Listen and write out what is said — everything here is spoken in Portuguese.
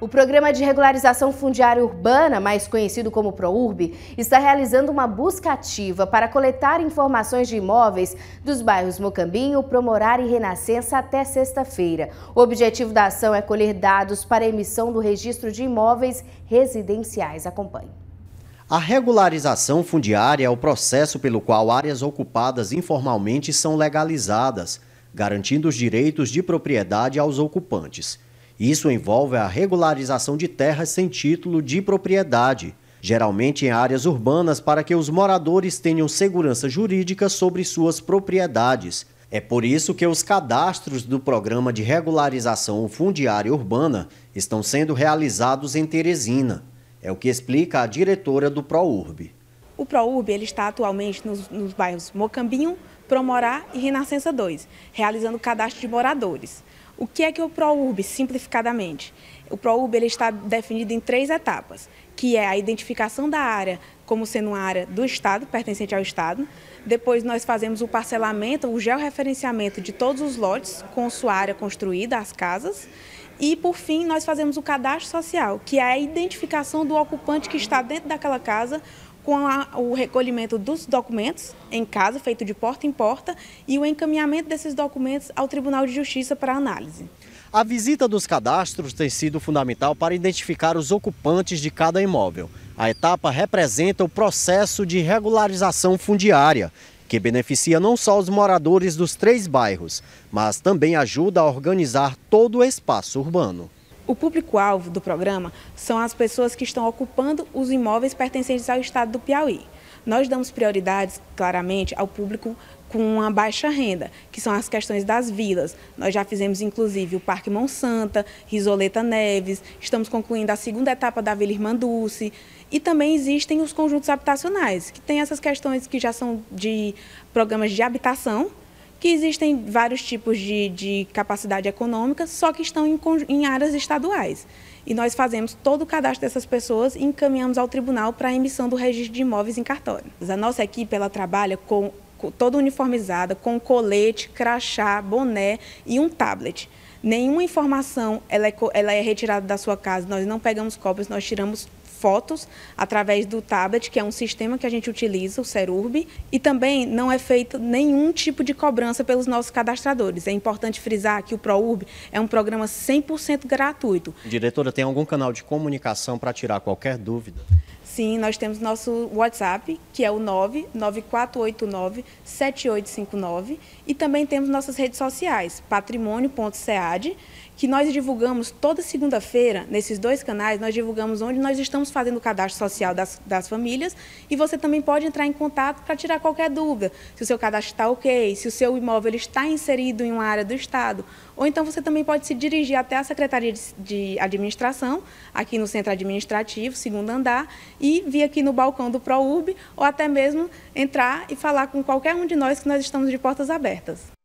O Programa de Regularização Fundiária Urbana, mais conhecido como PROURB, está realizando uma busca ativa para coletar informações de imóveis dos bairros Mocambinho, Promorar e Renascença até sexta-feira. O objetivo da ação é colher dados para emissão do registro de imóveis residenciais. Acompanhe. A regularização fundiária é o processo pelo qual áreas ocupadas informalmente são legalizadas, garantindo os direitos de propriedade aos ocupantes. Isso envolve a regularização de terras sem título de propriedade, geralmente em áreas urbanas, para que os moradores tenham segurança jurídica sobre suas propriedades. É por isso que os cadastros do Programa de Regularização Fundiária Urbana estão sendo realizados em Teresina. É o que explica a diretora do ProURB. O ProURB ele está atualmente nos, nos bairros Mocambinho, Promorá e Renascença 2, realizando cadastro de moradores. O que é que é o ProUB, simplificadamente? O ProUB ele está definido em três etapas, que é a identificação da área como sendo uma área do Estado, pertencente ao Estado. Depois nós fazemos o parcelamento, o georreferenciamento de todos os lotes com sua área construída, as casas. E, por fim, nós fazemos o cadastro social, que é a identificação do ocupante que está dentro daquela casa com a, o recolhimento dos documentos em casa, feito de porta em porta, e o encaminhamento desses documentos ao Tribunal de Justiça para análise. A visita dos cadastros tem sido fundamental para identificar os ocupantes de cada imóvel. A etapa representa o processo de regularização fundiária, que beneficia não só os moradores dos três bairros, mas também ajuda a organizar todo o espaço urbano. O público-alvo do programa são as pessoas que estão ocupando os imóveis pertencentes ao estado do Piauí. Nós damos prioridades, claramente, ao público com uma baixa renda, que são as questões das vilas. Nós já fizemos, inclusive, o Parque Monsanta, Risoleta Neves, estamos concluindo a segunda etapa da Vila Irmanduce. E também existem os conjuntos habitacionais, que têm essas questões que já são de programas de habitação, que existem vários tipos de, de capacidade econômica, só que estão em, em áreas estaduais. E nós fazemos todo o cadastro dessas pessoas e encaminhamos ao tribunal para a emissão do registro de imóveis em cartório. A nossa equipe ela trabalha com, com toda uniformizada, com colete, crachá, boné e um tablet. Nenhuma informação ela é, ela é retirada da sua casa, nós não pegamos cópias, nós tiramos fotos através do tablet, que é um sistema que a gente utiliza, o Serurb, e também não é feito nenhum tipo de cobrança pelos nossos cadastradores. É importante frisar que o ProUrb é um programa 100% gratuito. Diretora, tem algum canal de comunicação para tirar qualquer dúvida? Sim, nós temos nosso WhatsApp, que é o 99489-7859, e também temos nossas redes sociais, patrimônio.cead que nós divulgamos toda segunda-feira, nesses dois canais, nós divulgamos onde nós estamos fazendo o cadastro social das, das famílias e você também pode entrar em contato para tirar qualquer dúvida, se o seu cadastro está ok, se o seu imóvel está inserido em uma área do Estado, ou então você também pode se dirigir até a Secretaria de, de Administração, aqui no Centro Administrativo, segundo andar, e vir aqui no balcão do ProUB, ou até mesmo entrar e falar com qualquer um de nós que nós estamos de portas abertas.